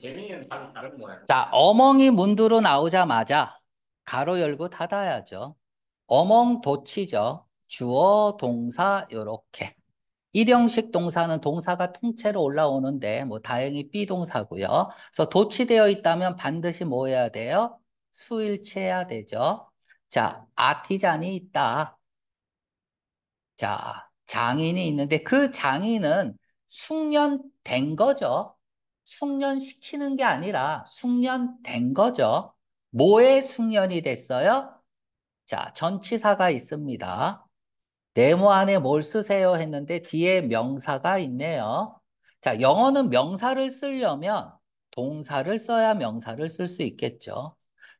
재미는 다른 모양. 자, 어멍이 문두로 나오자마자 가로 열고 닫아야죠. 어멍 도치죠. 주어, 동사 요렇게. 일형식 동사는 동사가 통째로 올라오는데 뭐 다행히 비동사고요. 그래서 도치되어 있다면 반드시 뭐 해야 돼요? 수일체해야 되죠. 자, 아티잔이 있다. 자, 장인이 있는데 그 장인은 숙련된 거죠. 숙련시키는 게 아니라 숙련된 거죠. 뭐에 숙련이 됐어요? 자, 전치사가 있습니다. 네모 안에 뭘 쓰세요 했는데 뒤에 명사가 있네요. 자, 영어는 명사를 쓰려면 동사를 써야 명사를 쓸 수 있겠죠.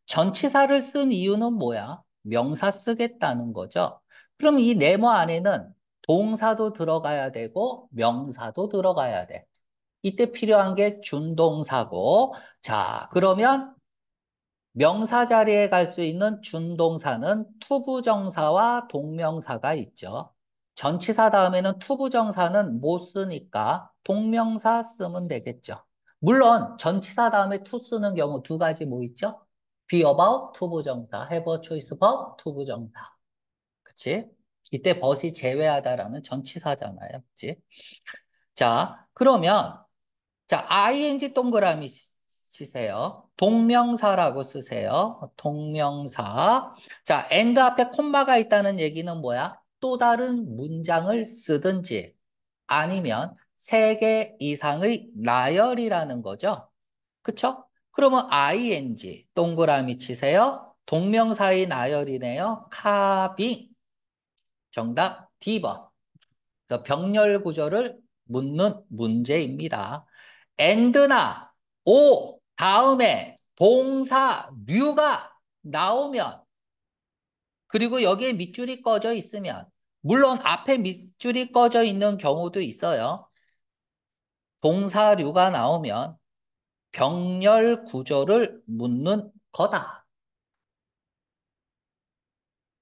전치사를 쓴 이유는 뭐야? 명사 쓰겠다는 거죠. 그럼 이 네모 안에는 동사도 들어가야 되고 명사도 들어가야 돼. 이때 필요한 게 준동사고 자 그러면 명사 자리에 갈 수 있는 준동사는 투부정사와 동명사가 있죠. 전치사 다음에는 투부정사는 못 쓰니까 동명사 쓰면 되겠죠. 물론 전치사 다음에 투 쓰는 경우 두 가지 뭐 있죠? be about 투부정사, have a choice about 투부정사. 그치? 이때 벗이 제외하다라는 전치사잖아요. 그치? 자, 그러면 자, ing 동그라미 치세요. 동명사라고 쓰세요. 동명사. 자, and 앞에 콤마가 있다는 얘기는 뭐야? 또 다른 문장을 쓰든지 아니면 세 개 이상의 나열이라는 거죠. 그쵸? 그러면 ing 동그라미 치세요. 동명사의 나열이네요. 카빙. 정답 D번. 병렬 구조를 묻는 문제입니다. and나 오 다음에 동사 류가 나오면 그리고 여기에 밑줄이 꺼져 있으면 물론 앞에 밑줄이 꺼져 있는 경우도 있어요. 동사류가 나오면 병렬 구조를 묻는 거다.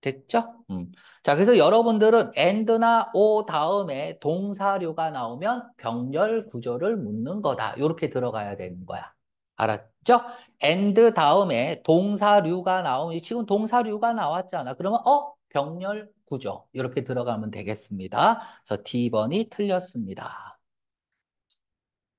됐죠? 음. 자, 그래서 여러분들은 and나 o 다음에 동사류가 나오면 병렬 구조를 묻는 거다. 이렇게 들어가야 되는 거야. 알았죠? and 다음에 동사류가 나오면 지금 동사류가 나왔잖아. 그러면 어? 병렬 구조. 이렇게 들어가면 되겠습니다. 그래서 D번이 틀렸습니다.